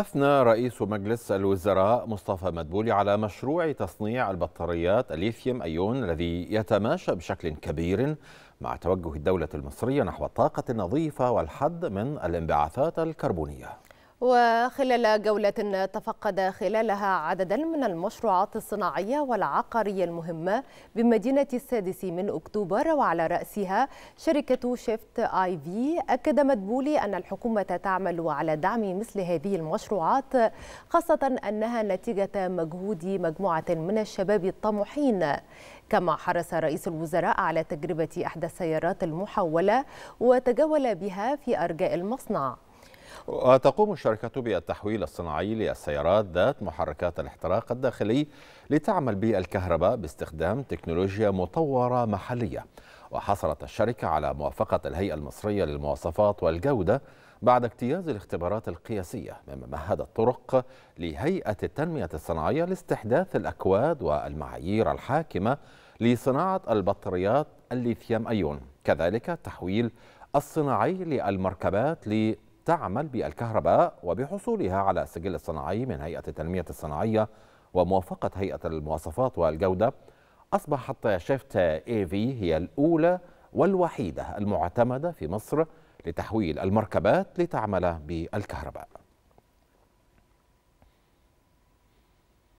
أثنى رئيس مجلس الوزراء مصطفى مدبولي على مشروع تصنيع البطاريات الليثيوم أيون الذي يتماشى بشكل كبير مع توجه الدولة المصرية نحو الطاقة النظيفة والحد من الانبعاثات الكربونية وخلال جولة تفقد خلالها عددا من المشروعات الصناعية والعقارية المهمة بمدينة السادس من أكتوبر وعلى رأسها شركة شيفت آي في أكد مدبولي أن الحكومة تعمل على دعم مثل هذه المشروعات خاصة أنها نتيجة مجهود مجموعة من الشباب الطموحين كما حرص رئيس الوزراء على تجربة إحدى السيارات المحولة وتجول بها في أرجاء المصنع وتقوم الشركة بالتحويل الصناعي للسيارات ذات محركات الاحتراق الداخلي لتعمل بالكهرباء باستخدام تكنولوجيا مطورة محلية وحصلت الشركة على موافقة الهيئة المصرية للمواصفات والجودة بعد اجتياز الاختبارات القياسية مما مهد الطرق لهيئة التنمية الصناعية لاستحداث الأكواد والمعايير الحاكمة لصناعة البطاريات الليثيوم أيون كذلك تحويل الصناعي للمركبات تعمل بالكهرباء وبحصولها على السجل الصناعي من هيئة التنمية الصناعية وموافقة هيئة المواصفات والجودة أصبحت شيفت اي في هي الأولى والوحيدة المعتمدة في مصر لتحويل المركبات لتعمل بالكهرباء